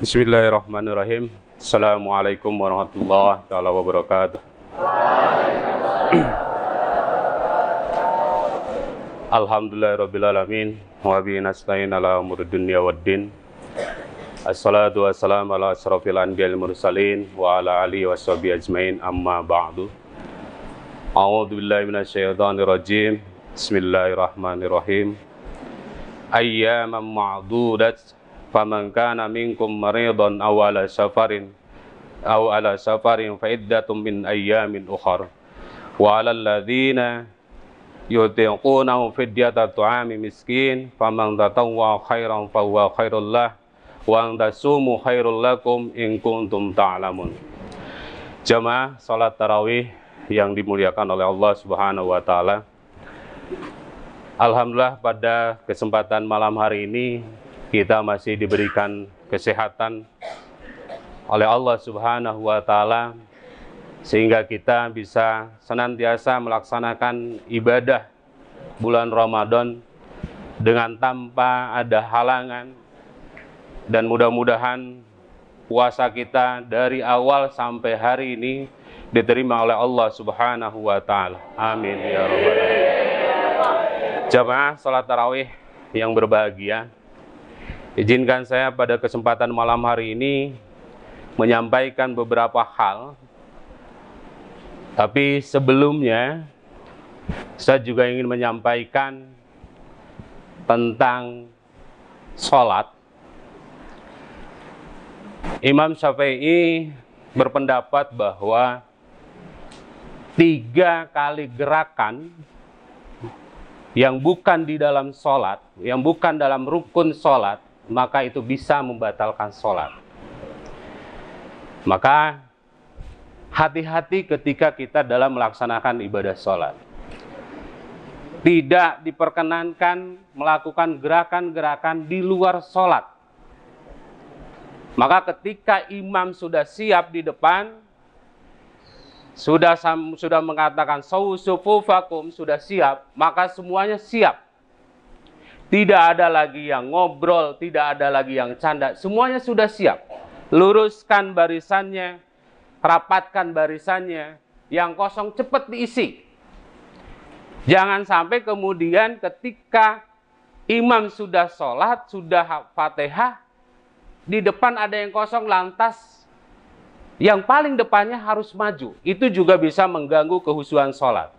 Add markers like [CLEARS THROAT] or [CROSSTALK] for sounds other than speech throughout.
Bismillahirrahmanirrahim. Assalamualaikum warahmatullahi taala wabarakatuh. [CLEARS THROAT] Wa bi nasta'in ala umur dunya wa din Assalatu wassalamu ala asrafil anbiyail mursalin Wa ala alihi wa ajmain amma ba'du A'udhu billahi minasyaitanir rajim Bismillahirrahmanirrahim Ayyaman ma'dudat فمن كان منكم مريضا أو على سفر أو على سفر فعدة من أيام أخر وعلى الذين يطيقونه فدية طعام مسكين فمن تطوع خيرا فهو خير له وأن تصوموا خير lakum إن كنتم تعلمون Jamaah salat tarawih yang dimuliakan oleh Allah Subhanahu wa taala. Alhamdulillah pada kesempatan malam hari ini kita masih diberikan kesehatan oleh Allah Subhanahu wa taala sehingga kita bisa senantiasa melaksanakan ibadah bulan Ramadan dengan tanpa ada halangan dan mudah-mudahan puasa kita dari awal sampai hari ini diterima oleh Allah Subhanahu wa taala. Amin ya rabbal alamin. Jamaah salat tarawih yang berbahagia, Izinkan saya pada kesempatan malam hari ini menyampaikan beberapa hal. Tapi sebelumnya saya juga ingin menyampaikan tentang sholat. Imam Syafi'i berpendapat bahwa tiga kali gerakan yang bukan di dalam sholat, yang bukan dalam rukun sholat, maka itu bisa membatalkan sholat. Maka hati-hati ketika kita dalam melaksanakan ibadah sholat. Tidak diperkenankan melakukan gerakan-gerakan di luar sholat. Maka ketika imam sudah siap di depan, sudah sudah mengatakan sausufufakum sudah siap, maka semuanya siap. Tidak ada lagi yang ngobrol, tidak ada lagi yang canda. Semuanya sudah siap. Luruskan barisannya, rapatkan barisannya. Yang kosong cepat diisi. Jangan sampai kemudian ketika imam sudah sholat, sudah fatihah, di depan ada yang kosong lantas yang paling depannya harus maju. Itu juga bisa mengganggu kehusuan sholat.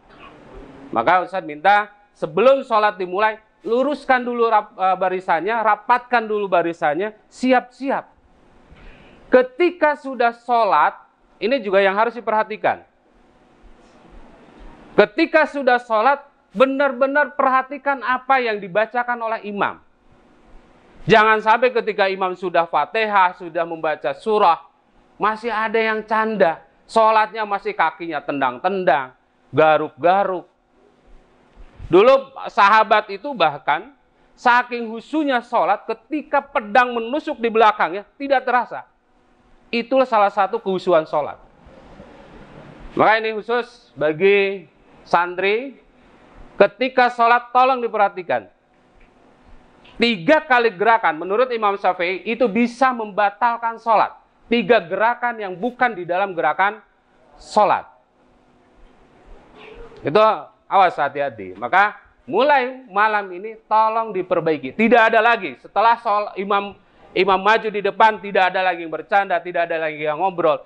Maka Ustaz minta sebelum sholat dimulai, luruskan dulu rap, uh, barisannya, rapatkan dulu barisannya, siap-siap. Ketika sudah sholat, ini juga yang harus diperhatikan. Ketika sudah sholat, benar-benar perhatikan apa yang dibacakan oleh imam. Jangan sampai ketika imam sudah fatihah, sudah membaca surah, masih ada yang canda. Sholatnya masih kakinya tendang-tendang, garuk-garuk. Dulu sahabat itu bahkan saking husunya sholat ketika pedang menusuk di belakangnya tidak terasa. Itulah salah satu kehusuan sholat. Maka ini khusus bagi santri ketika sholat tolong diperhatikan. Tiga kali gerakan menurut Imam Syafi'i itu bisa membatalkan sholat. Tiga gerakan yang bukan di dalam gerakan sholat. Itu Awas hati-hati. Maka mulai malam ini tolong diperbaiki. Tidak ada lagi setelah soal imam imam maju di depan tidak ada lagi yang bercanda, tidak ada lagi yang ngobrol.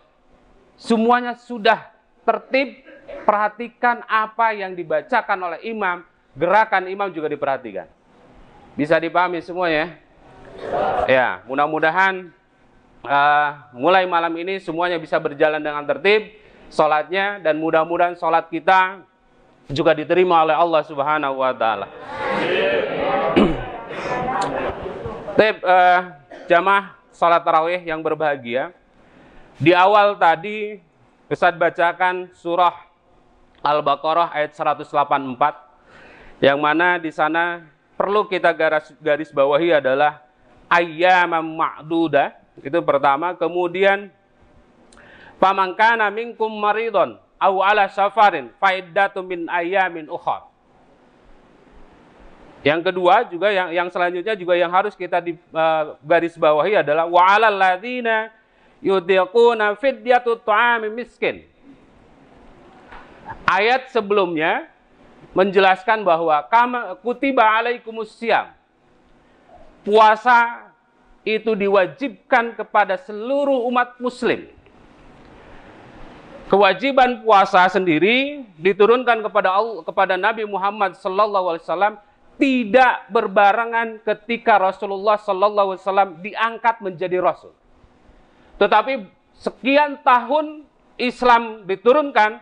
Semuanya sudah tertib. Perhatikan apa yang dibacakan oleh imam, gerakan imam juga diperhatikan. Bisa dipahami semuanya? Ya, ya mudah-mudahan uh, mulai malam ini semuanya bisa berjalan dengan tertib, sholatnya dan mudah-mudahan sholat kita juga diterima oleh Allah Subhanahu wa taala. Tip [CLEARS THROAT] eh, jamaah salat tarawih yang berbahagia. Di awal tadi Ustaz bacakan surah Al-Baqarah ayat 184 yang mana di sana perlu kita garis, garis bawahi adalah ayyamam ma'duda itu pertama kemudian pamangkana minkum maridon au ala safarin faidatu min ayamin ukhra. Yang kedua juga yang yang selanjutnya juga yang harus kita di, uh, garis bawahi adalah wa alal ladzina yudiquna fidyatu ta'ami miskin. Ayat sebelumnya menjelaskan bahwa kama kutiba alaikumus siam. Puasa itu diwajibkan kepada seluruh umat muslim kewajiban puasa sendiri diturunkan kepada Allah, kepada Nabi Muhammad SAW tidak berbarengan ketika Rasulullah SAW diangkat menjadi rasul. Tetapi sekian tahun Islam diturunkan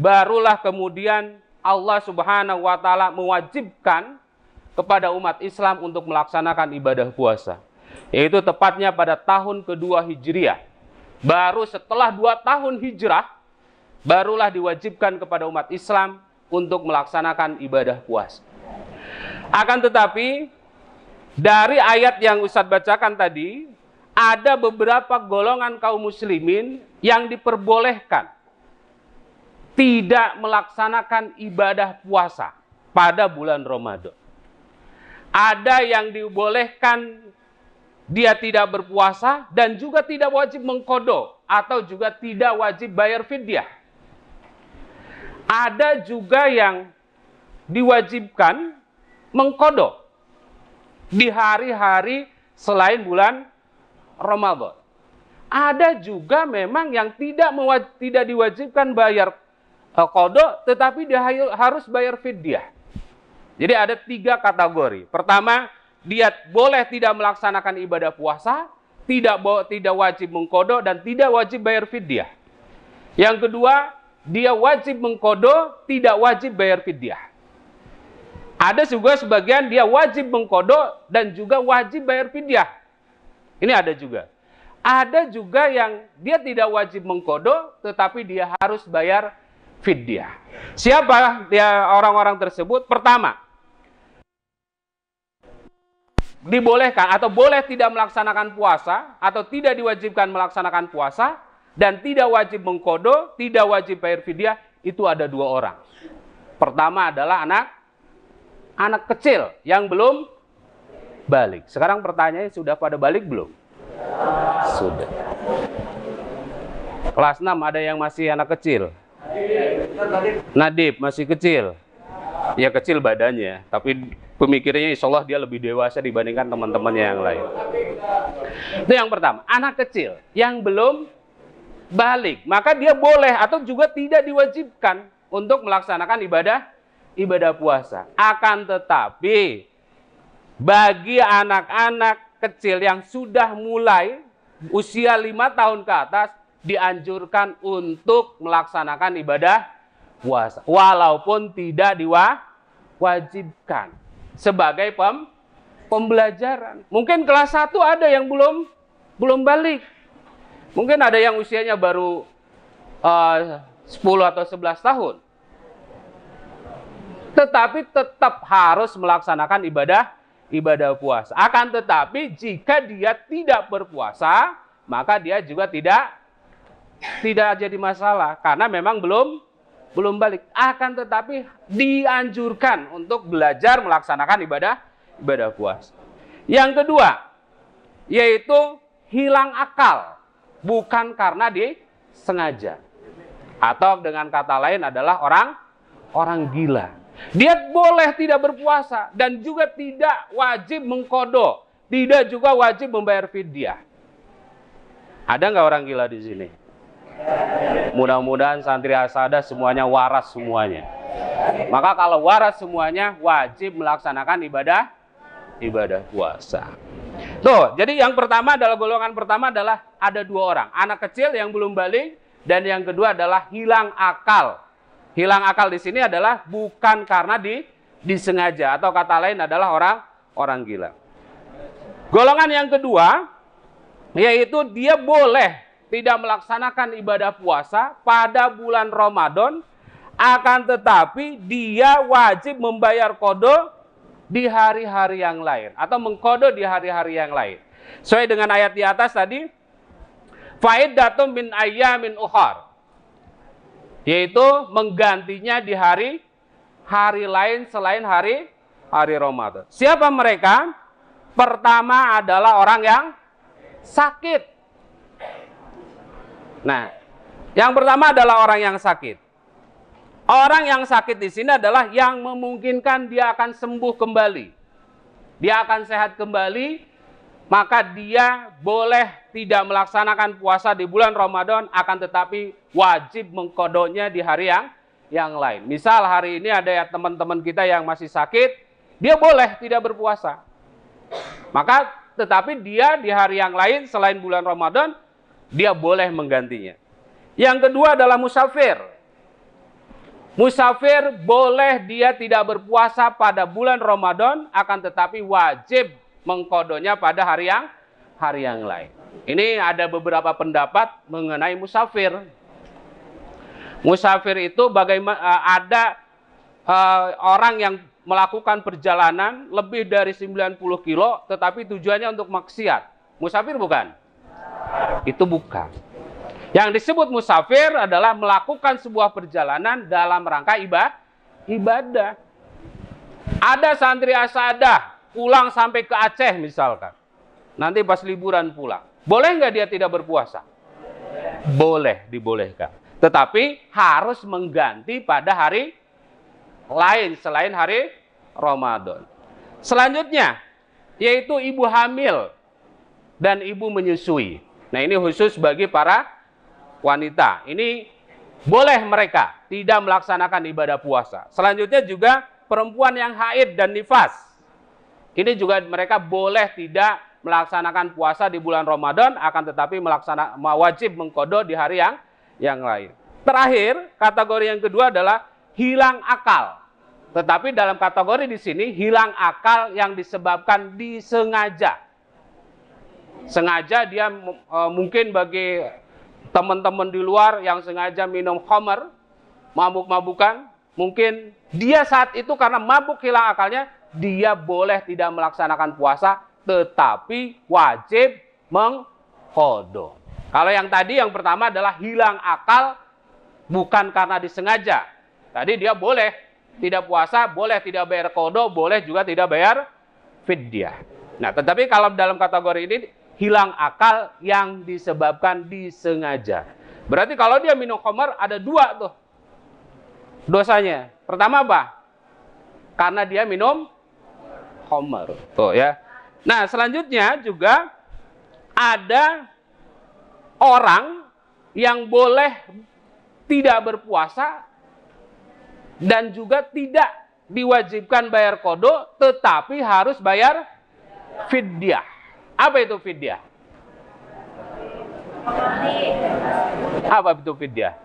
barulah kemudian Allah Subhanahu wa taala mewajibkan kepada umat Islam untuk melaksanakan ibadah puasa. Yaitu tepatnya pada tahun kedua Hijriah. Baru setelah dua tahun hijrah, barulah diwajibkan kepada umat Islam untuk melaksanakan ibadah puasa. Akan tetapi, dari ayat yang Ustadz bacakan tadi, ada beberapa golongan kaum muslimin yang diperbolehkan tidak melaksanakan ibadah puasa pada bulan Ramadan. Ada yang dibolehkan dia tidak berpuasa dan juga tidak wajib mengkodo atau juga tidak wajib bayar fidyah. Ada juga yang diwajibkan mengkodok di hari-hari selain bulan Ramadan. Ada juga memang yang tidak tidak diwajibkan bayar eh, kodo, tetapi dia harus bayar fidyah. Jadi ada tiga kategori. Pertama, dia boleh tidak melaksanakan ibadah puasa, tidak tidak wajib mengkodok dan tidak wajib bayar fidyah. Yang kedua, dia wajib mengkodo, tidak wajib bayar fidyah. Ada juga sebagian dia wajib mengkodo dan juga wajib bayar fidyah. Ini ada juga. Ada juga yang dia tidak wajib mengkodo, tetapi dia harus bayar fidyah. Siapa dia orang-orang tersebut? Pertama, dibolehkan atau boleh tidak melaksanakan puasa atau tidak diwajibkan melaksanakan puasa dan tidak wajib mengkodo, tidak wajib bayar fidyah, itu ada dua orang. Pertama adalah anak anak kecil yang belum balik. Sekarang pertanyaannya sudah pada balik belum? Sudah. Kelas 6 ada yang masih anak kecil? Nadib masih kecil. Ya kecil badannya, tapi pemikirannya insya Allah dia lebih dewasa dibandingkan teman-temannya yang lain. Itu yang pertama, anak kecil yang belum balik. Maka dia boleh atau juga tidak diwajibkan untuk melaksanakan ibadah ibadah puasa. Akan tetapi bagi anak-anak kecil yang sudah mulai usia lima tahun ke atas dianjurkan untuk melaksanakan ibadah puasa walaupun tidak diwajibkan sebagai pem pembelajaran. Mungkin kelas satu ada yang belum belum balik. Mungkin ada yang usianya baru eh, uh, 10 atau 11 tahun. Tetapi tetap harus melaksanakan ibadah ibadah puasa. Akan tetapi jika dia tidak berpuasa, maka dia juga tidak tidak jadi masalah karena memang belum belum balik. Akan tetapi dianjurkan untuk belajar melaksanakan ibadah ibadah puasa. Yang kedua yaitu hilang akal bukan karena disengaja. Atau dengan kata lain adalah orang orang gila. Dia boleh tidak berpuasa dan juga tidak wajib mengkodo, tidak juga wajib membayar fidyah. Ada nggak orang gila di sini? Mudah-mudahan santri asada semuanya waras semuanya. Maka kalau waras semuanya wajib melaksanakan ibadah ibadah puasa. Tuh, jadi yang pertama adalah golongan pertama adalah ada dua orang, anak kecil yang belum balik dan yang kedua adalah hilang akal. Hilang akal di sini adalah bukan karena di disengaja atau kata lain adalah orang orang gila. Golongan yang kedua yaitu dia boleh tidak melaksanakan ibadah puasa pada bulan Ramadan akan tetapi dia wajib membayar kodo di hari-hari yang lain atau mengkodo di hari-hari yang lain. Sesuai dengan ayat di atas tadi, faidatum min min uhar Yaitu menggantinya di hari hari lain selain hari hari Ramadan. Siapa mereka? Pertama adalah orang yang sakit. Nah, yang pertama adalah orang yang sakit. Orang yang sakit di sini adalah yang memungkinkan dia akan sembuh kembali. Dia akan sehat kembali, maka dia boleh tidak melaksanakan puasa di bulan Ramadan akan tetapi wajib mengkodonya di hari yang yang lain. Misal hari ini ada ya teman-teman kita yang masih sakit, dia boleh tidak berpuasa. Maka tetapi dia di hari yang lain selain bulan Ramadan, dia boleh menggantinya. Yang kedua adalah musafir. Musafir boleh dia tidak berpuasa pada bulan Ramadan, akan tetapi wajib mengkodonya pada hari yang hari yang lain. Ini ada beberapa pendapat mengenai musafir. Musafir itu bagaimana eh, ada uh, orang yang melakukan perjalanan lebih dari 90 kilo tetapi tujuannya untuk maksiat. Musafir bukan? Itu bukan. Yang disebut musafir adalah melakukan sebuah perjalanan dalam rangka ibadah. ibadah. Ada santri asadah pulang sampai ke Aceh misalkan. Nanti pas liburan pulang. Boleh nggak dia tidak berpuasa? Boleh, dibolehkan. Tetapi harus mengganti pada hari lain selain hari Ramadan. Selanjutnya, yaitu ibu hamil dan ibu menyusui. Nah ini khusus bagi para wanita. Ini boleh mereka tidak melaksanakan ibadah puasa. Selanjutnya juga perempuan yang haid dan nifas. Ini juga mereka boleh tidak melaksanakan puasa di bulan Ramadan akan tetapi melaksanakan wajib mengkodo di hari yang yang lain. Terakhir, kategori yang kedua adalah hilang akal. Tetapi dalam kategori di sini hilang akal yang disebabkan disengaja. Sengaja dia e, mungkin bagi teman-teman di luar yang sengaja minum homer, mabuk-mabukan, mungkin dia saat itu karena mabuk hilang akalnya, dia boleh tidak melaksanakan puasa, tetapi wajib mengkodok. Kalau yang tadi yang pertama adalah hilang akal bukan karena disengaja. Tadi dia boleh tidak puasa, boleh tidak bayar kodo, boleh juga tidak bayar fidyah. Nah, tetapi kalau dalam kategori ini hilang akal yang disebabkan disengaja. Berarti kalau dia minum khamar ada dua tuh dosanya. Pertama apa? Karena dia minum khamar. Tuh ya. Nah, selanjutnya juga ada orang yang boleh tidak berpuasa dan juga tidak diwajibkan bayar kodo tetapi harus bayar fidyah. Apa itu fidyah? Apa itu fidyah?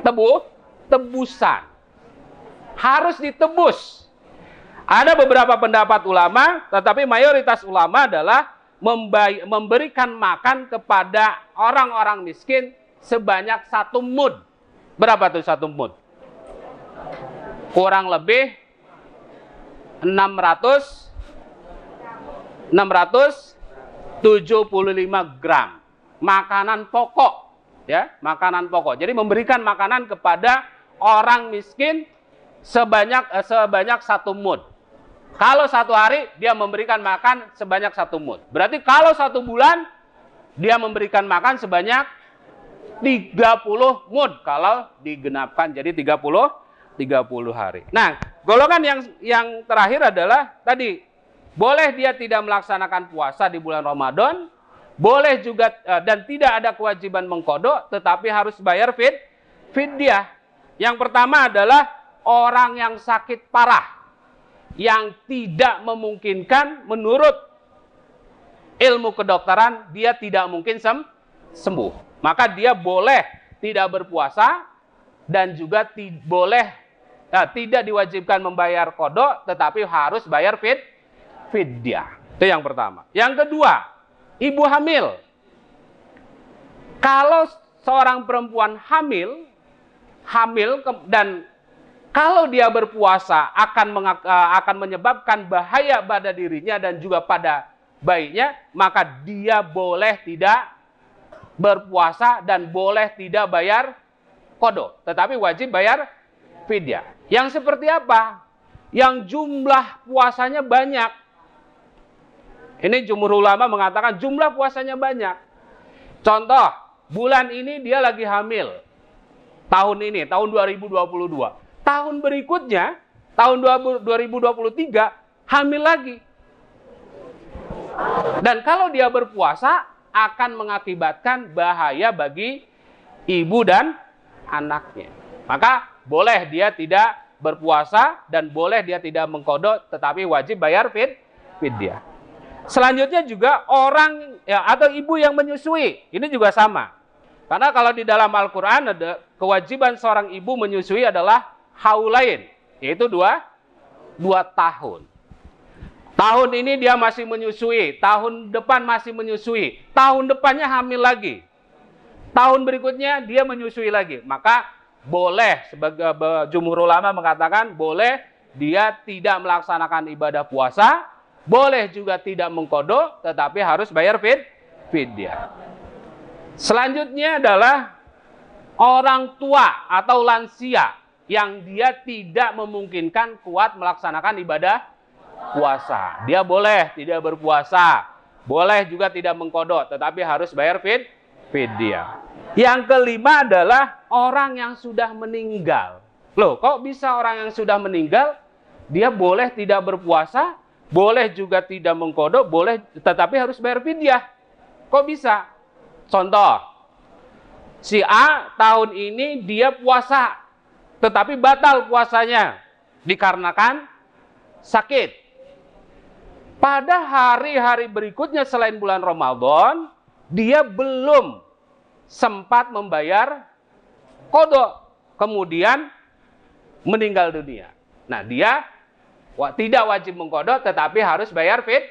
Tebu, tebusan. Harus ditebus. Ada beberapa pendapat ulama, tetapi mayoritas ulama adalah memberikan makan kepada orang-orang miskin sebanyak satu mud. Berapa tuh satu mud? Kurang lebih 600 675 gram makanan pokok ya, makanan pokok. Jadi memberikan makanan kepada orang miskin sebanyak eh, sebanyak satu mud. Kalau satu hari dia memberikan makan sebanyak satu mud. Berarti kalau satu bulan dia memberikan makan sebanyak 30 mud kalau digenapkan jadi 30 30 hari. Nah, golongan yang yang terakhir adalah tadi boleh dia tidak melaksanakan puasa di bulan Ramadan, boleh juga eh, dan tidak ada kewajiban mengkodok, tetapi harus bayar fit. Fit dia. Yang pertama adalah orang yang sakit parah yang tidak memungkinkan menurut ilmu kedokteran dia tidak mungkin sem sembuh. Maka dia boleh tidak berpuasa dan juga boleh nah, tidak diwajibkan membayar kodok tetapi harus bayar fit fidyah. Itu yang pertama. Yang kedua, ibu hamil. Kalau seorang perempuan hamil, hamil dan kalau dia berpuasa akan eh, akan menyebabkan bahaya pada dirinya dan juga pada bayinya, maka dia boleh tidak berpuasa dan boleh tidak bayar kodo, tetapi wajib bayar fidyah. Yang seperti apa? Yang jumlah puasanya banyak, ini jumhur ulama mengatakan jumlah puasanya banyak. Contoh, bulan ini dia lagi hamil. Tahun ini, tahun 2022. Tahun berikutnya, tahun 2023, hamil lagi. Dan kalau dia berpuasa, akan mengakibatkan bahaya bagi ibu dan anaknya. Maka boleh dia tidak berpuasa dan boleh dia tidak mengkodok, tetapi wajib bayar fit, fit dia. Selanjutnya juga orang ya, atau ibu yang menyusui, ini juga sama. Karena kalau di dalam Al-Quran ada kewajiban seorang ibu menyusui adalah haul lain yaitu dua, dua tahun. Tahun ini dia masih menyusui, tahun depan masih menyusui, tahun depannya hamil lagi. Tahun berikutnya dia menyusui lagi. Maka boleh sebagai jumhur ulama mengatakan boleh dia tidak melaksanakan ibadah puasa boleh juga tidak mengkodok, tetapi harus bayar fit-fit dia. Selanjutnya adalah orang tua atau lansia yang dia tidak memungkinkan kuat melaksanakan ibadah puasa. Dia boleh tidak berpuasa, boleh juga tidak mengkodok, tetapi harus bayar fit-fit dia. Yang kelima adalah orang yang sudah meninggal. Loh, kok bisa orang yang sudah meninggal dia boleh tidak berpuasa, boleh juga tidak mengkodok, boleh tetapi harus bayar fidyah. Kok bisa? Contoh, si A tahun ini dia puasa, tetapi batal puasanya dikarenakan sakit. Pada hari-hari berikutnya selain bulan Ramadan, dia belum sempat membayar kodok. Kemudian meninggal dunia. Nah dia tidak wajib mengkodok tetapi harus bayar fit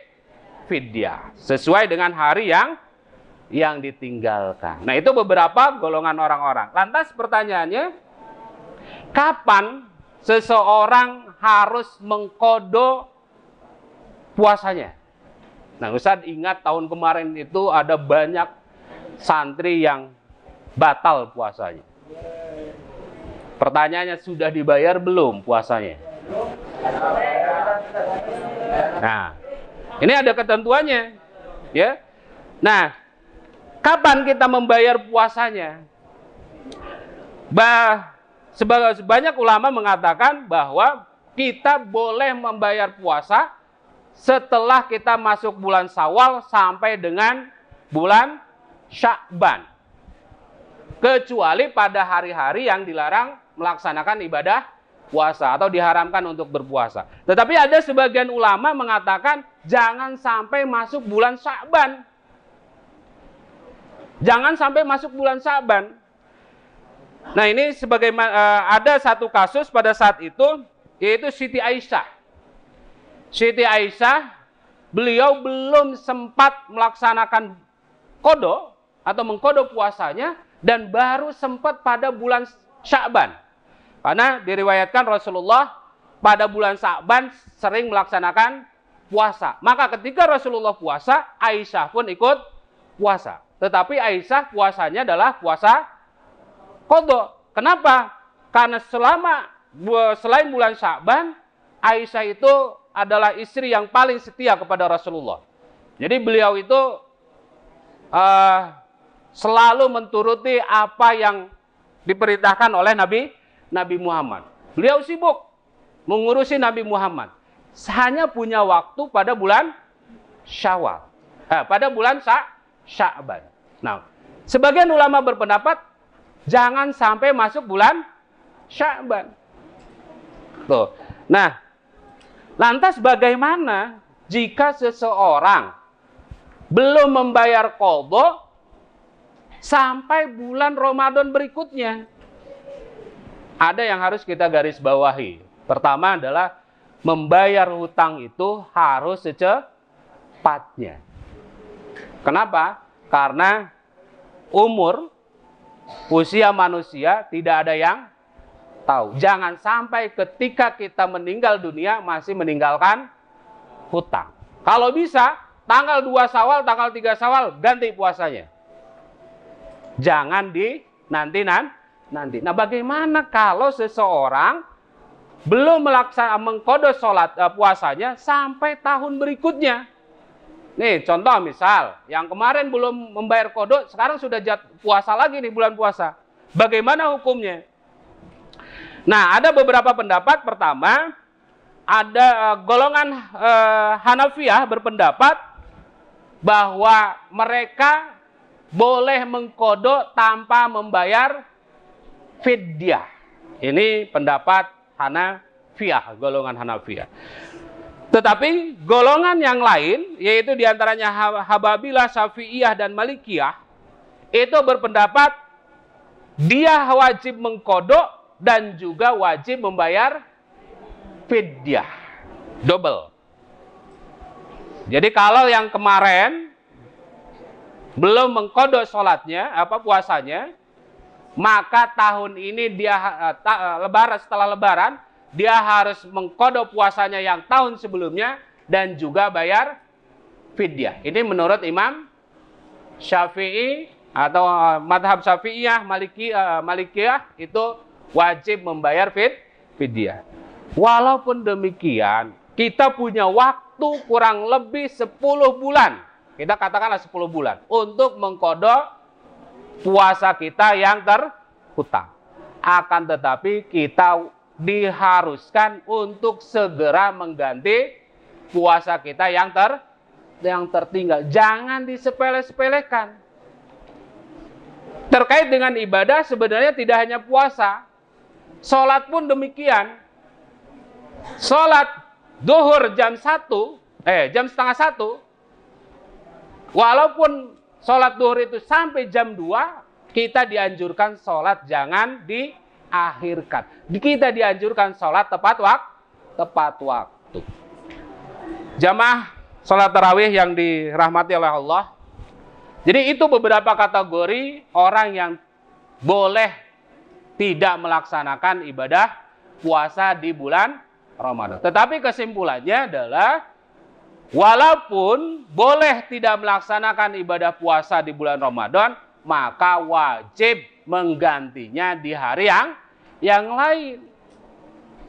fidya sesuai dengan hari yang yang ditinggalkan. Nah, itu beberapa golongan orang-orang. Lantas pertanyaannya, kapan seseorang harus mengkodo puasanya? Nah, Ustadz ingat tahun kemarin itu ada banyak santri yang batal puasanya. Pertanyaannya sudah dibayar belum puasanya? Nah, ini ada ketentuannya, ya. Nah, kapan kita membayar puasanya? Bah, sebagai banyak ulama mengatakan bahwa kita boleh membayar puasa setelah kita masuk bulan Sawal sampai dengan bulan Sya'ban, Kecuali pada hari-hari yang dilarang melaksanakan ibadah puasa atau diharamkan untuk berpuasa. Tetapi ada sebagian ulama mengatakan jangan sampai masuk bulan Sya'ban. Jangan sampai masuk bulan Sya'ban. Nah, ini sebagai eh, ada satu kasus pada saat itu yaitu Siti Aisyah. Siti Aisyah beliau belum sempat melaksanakan kodo atau mengkodo puasanya dan baru sempat pada bulan Sya'ban. Karena diriwayatkan Rasulullah pada bulan Sa'ban sering melaksanakan puasa. Maka ketika Rasulullah puasa, Aisyah pun ikut puasa. Tetapi Aisyah puasanya adalah puasa kodok. Kenapa? Karena selama selain bulan Sa'ban, Aisyah itu adalah istri yang paling setia kepada Rasulullah. Jadi beliau itu uh, selalu menturuti apa yang diperintahkan oleh Nabi Nabi Muhammad. Beliau sibuk mengurusi Nabi Muhammad. Hanya punya waktu pada bulan Syawal. Eh, pada bulan Sya Sya'ban. Nah, sebagian ulama berpendapat jangan sampai masuk bulan Sya'ban. Tuh. Nah, lantas bagaimana jika seseorang belum membayar kodok sampai bulan Ramadan berikutnya? ada yang harus kita garis bawahi. Pertama adalah membayar hutang itu harus secepatnya. Kenapa? Karena umur usia manusia tidak ada yang tahu. Jangan sampai ketika kita meninggal dunia masih meninggalkan hutang. Kalau bisa, tanggal 2 Sawal, tanggal 3 Sawal ganti puasanya. Jangan di nanti nanti nanti. Nah, bagaimana kalau seseorang belum melaksanakan mengkodo sholat uh, puasanya sampai tahun berikutnya? Nih, contoh misal, yang kemarin belum membayar kodo, sekarang sudah jat puasa lagi nih bulan puasa. Bagaimana hukumnya? Nah, ada beberapa pendapat. Pertama, ada uh, golongan uh, Hanafiah berpendapat bahwa mereka boleh mengkodok tanpa membayar fidyah. Ini pendapat Hanafiyah, golongan Hanafiyah. Tetapi golongan yang lain, yaitu diantaranya Hababilah, Syafi'iyah, dan Malikiyah, itu berpendapat dia wajib mengkodok dan juga wajib membayar fidyah. Double. Jadi kalau yang kemarin belum mengkodok sholatnya, apa puasanya, maka tahun ini dia eh, ta, eh, lebaran setelah lebaran dia harus mengkodok puasanya yang tahun sebelumnya dan juga bayar fidyah. Ini menurut Imam Syafi'i atau eh, madhab Syafi'iyah, Maliki, Malikiyah itu wajib membayar fid, fidyah. Walaupun demikian, kita punya waktu kurang lebih 10 bulan. Kita katakanlah 10 bulan untuk mengkodok puasa kita yang terhutang. Akan tetapi kita diharuskan untuk segera mengganti puasa kita yang ter yang tertinggal. Jangan disepele-sepelekan. Terkait dengan ibadah sebenarnya tidak hanya puasa. Sholat pun demikian. Sholat duhur jam 1, eh jam setengah satu. Walaupun sholat duhur itu sampai jam 2, kita dianjurkan sholat jangan diakhirkan. Kita dianjurkan sholat tepat waktu. Tepat waktu. Jamah sholat tarawih yang dirahmati oleh Allah. Jadi itu beberapa kategori orang yang boleh tidak melaksanakan ibadah puasa di bulan Ramadan. Tetapi kesimpulannya adalah Walaupun boleh tidak melaksanakan ibadah puasa di bulan Ramadan, maka wajib menggantinya di hari yang yang lain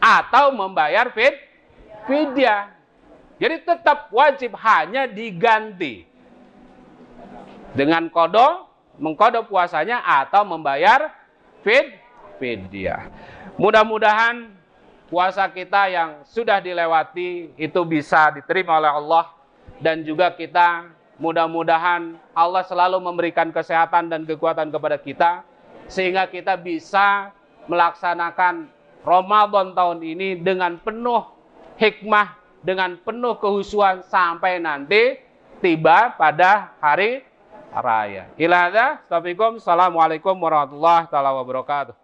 atau membayar fit fidya. Jadi tetap wajib hanya diganti dengan kodo mengkodo puasanya atau membayar fit fidya. Mudah-mudahan puasa kita yang sudah dilewati itu bisa diterima oleh Allah dan juga kita mudah-mudahan Allah selalu memberikan kesehatan dan kekuatan kepada kita sehingga kita bisa melaksanakan Ramadan tahun ini dengan penuh hikmah, dengan penuh kehusuan sampai nanti tiba pada hari raya. Ilaha Assalamualaikum warahmatullahi wabarakatuh.